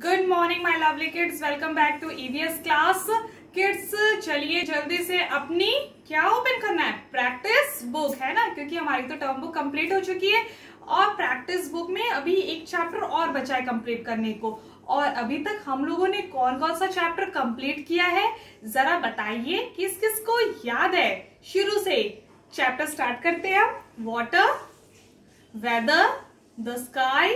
good morning my lovely kids welcome back to EVS class kids चलिए जल्दी से अपनी क्या ओपन करना है प्रैक्टिस बुक है ना क्योंकि हमारी तो टर्म बुक कंप्लीट हो चुकी है और प्रैक्टिस बुक में अभी एक चैप्टर और बचा है कंप्लीट करने को और अभी तक हम लोगों ने कौन कौन सा चैप्टर कंप्लीट किया है जरा बताइए किस किस को याद है शुरू से चैप्टर स्टार्ट करते हैं हम water weather the sky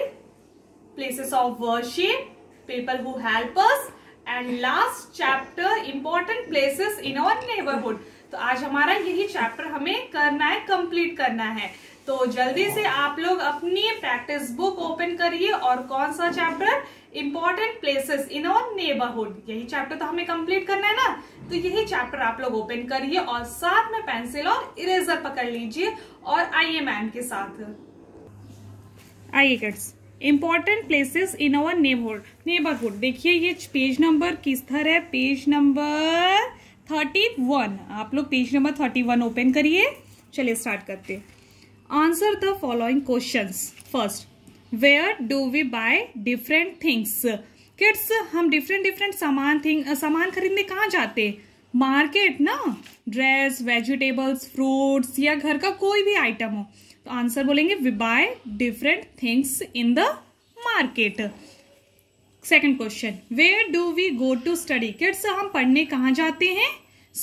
places of worship people who help us and last chapter important places in our neighborhood तो आज हमारा यही चैप्टर हमें करना है कंप्लीट करना है तो जल्दी से आप लोग अपनी प्रैक्टिस बुक ओपन करिए और कौन सा chapter important places in our neighbourhood यही चैप्टर तो हमें कंप्लीट करना है ना तो यही चैप्टर आप लोग ओपन करिए और साथ में पेंसिल और इरेजर पकड़ लीजिए और आइए मैम के साथ आइए कट्स important places in our neighbourhood neighbourhood देखिए ये पेज नंबर किस तरह है पेज नंबर थर्टी वन आप लोग page number thirty one open करिए चलिए स्टार्ट करते answer the following question first where do we buy different things kids हम डिफरेंट डिफरेंट सामान थिंग सामान खरीदने कहाँ जाते हैं मार्केट ना ड्रेस वेजिटेबल्स फ्रूट्स या घर का कोई भी आइटम हो तो आंसर बोलेंगे we buy different things in the market second question where do we go to study kids हम पढ़ने कहाँ जाते हैं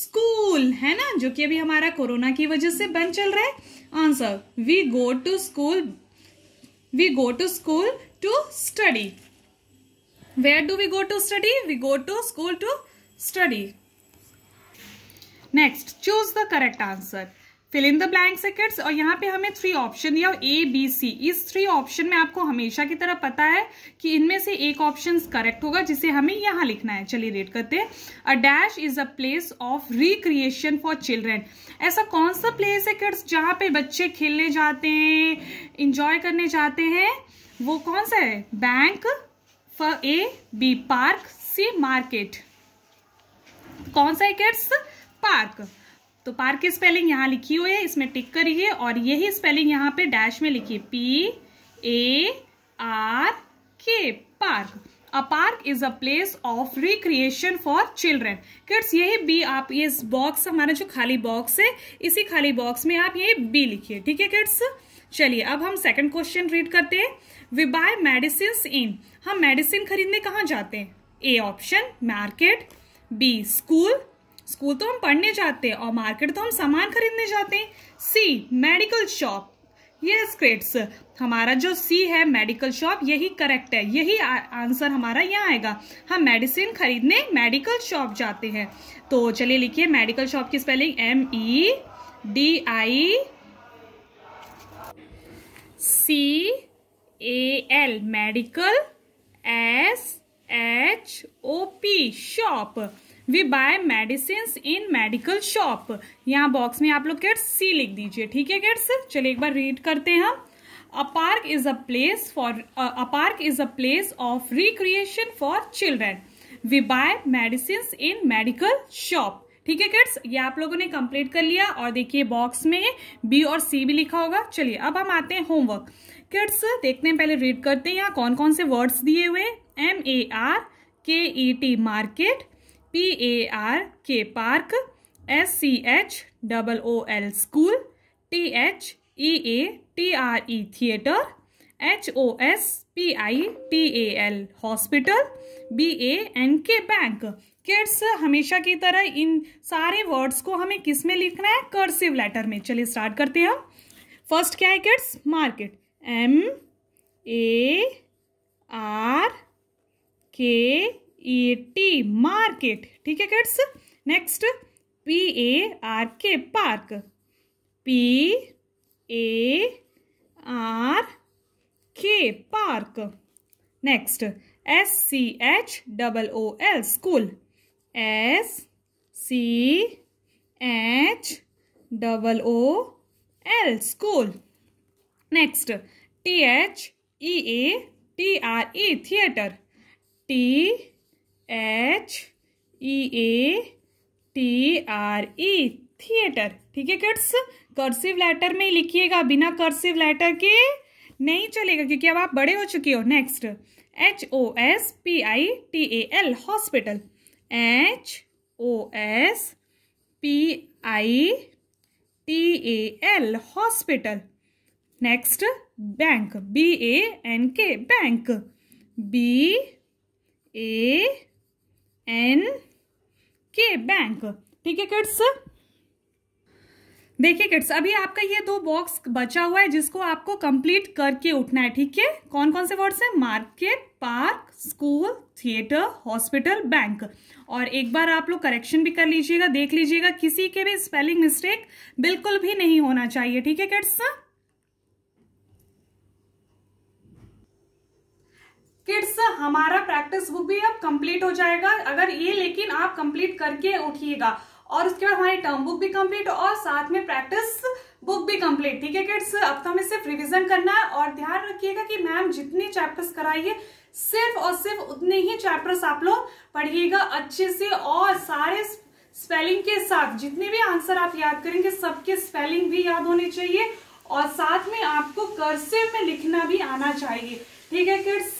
स्कूल है ना जो कि अभी हमारा कोरोना की वजह से बंद चल रहा है answer we go to school we go to school to study where do we go to study we go to school to study next choose the correct answer fill in the blank seconds और यहाँ पे हमें three option दिया A B C इस three option में आपको हमेशा की तरह पता है कि इनमें से एक ऑप्शन करेक्ट होगा जिसे हमें यहाँ लिखना है चलिए रेड करते हैं a dash is a place of recreation for children ऐसा कौन सा प्लेस है किड्स जहाँ पे बच्चे खेलने जाते हैं इंजॉय करने जाते हैं वो कौन सा है bank for A B park C market कौन सा है किड्स पार्क तो पार्क की स्पेलिंग यहाँ लिखी हुई है इसमें टिक करिए और यही स्पेलिंग यहाँ पे डैश में लिखिए P A R K park a park is a place of recreation for children kids यही बी आप ये बॉक्स हमारा जो खाली बॉक्स है इसी खाली बॉक्स में आप ये बी लिखिए ठीक है किड्स चलिए अब हम सेकंड क्वेश्चन रीड करते हैं वी बाय मेडिसिन इन हम मेडिसिन खरीदने कहाँ जाते हैं A option market B school school तो हम पढ़ने जाते हैं और मार्केट तो हम सामान खरीदने जाते हैं सी मेडिकल शॉप ये स्क्रेट्स हमारा जो सी है मेडिकल शॉप यही करेक्ट है यही आंसर हमारा यहाँ आएगा हम मेडिसिन खरीदने मेडिकल शॉप जाते हैं तो चलिए लिखिए मेडिकल शॉप की spelling M E D I C A L medical S H O P shop we buy medicine in medical shop यहाँ बॉक्स में आप लोग किड्स सी लिख दीजिए ठीक है किड्स चलिए एक बार रीड करते हैं हम a park is a place for a park is a place of recreation for children we buy medicine in medical shop ठीक है किड्स ये आप लोगों ने कंप्लीट कर लिया और देखिए बॉक्स में बी और सी भी लिखा होगा चलिए अब हम आते हैं होमवर्क किड्स देखते हैं पहले रीड करते हैं यहाँ कौन कौन से वर्ड्स दिए हुए M A R K E T market P A R K park S C H double O L school T H E A T R E theatre H O S P I T A L hospital B A N K bank kids हमेशा की तरह इन सारे words को हमें किस में लिखना है कर्सिव लेटर में चलिए स्टार्ट करते हैं हम फर्स्ट क्या है kids market M A R K A T market ठीक है kids next P A R K park P A R K park next S C H double O L school S C H double O L school next T H E A T R E theatre T H E A T R E theatre ठीक है kids cursive letter में ही लिखिएगा बिना cursive letter के नहीं चलेगा क्योंकि अब आप बड़े हो चुके हो next H O S P I T A L hospital H O S P I T A L hospital next bank B A N K bank B A N K bank ठीक है kids देखिए kids अभी आपका ये दो box बचा हुआ है जिसको आपको कंप्लीट करके उठना है ठीक है कौन कौन से वर्ड्स है market park school theatre hospital bank और एक बार आप लोग करेक्शन भी कर लीजिएगा देख लीजिएगा किसी के भी स्पेलिंग मिस्टेक बिल्कुल भी नहीं होना चाहिए ठीक है किड्स हमारा प्रैक्टिस बुक भी अब कंप्लीट हो जाएगा अगर ये लेकिन आप कंप्लीट करके उठिएगा और उसके बाद हमारी टर्म बुक भी कंप्लीट और साथ में प्रैक्टिस बुक भी कंप्लीट ठीक है किड्स अब तो हमें सिर्फ रिविजन करना है और ध्यान रखिएगा कि मैम जितने चैप्टर्स कराइए सिर्फ और सिर्फ उतने ही चैप्टर्स आप लोग पढ़िएगा अच्छे से और सारे स्पेलिंग के साथ जितने भी आंसर आप याद करेंगे सबके स्पेलिंग भी याद होने चाहिए और साथ में आपको कर्सिव में लिखना भी आना चाहिए ठीक है किड्स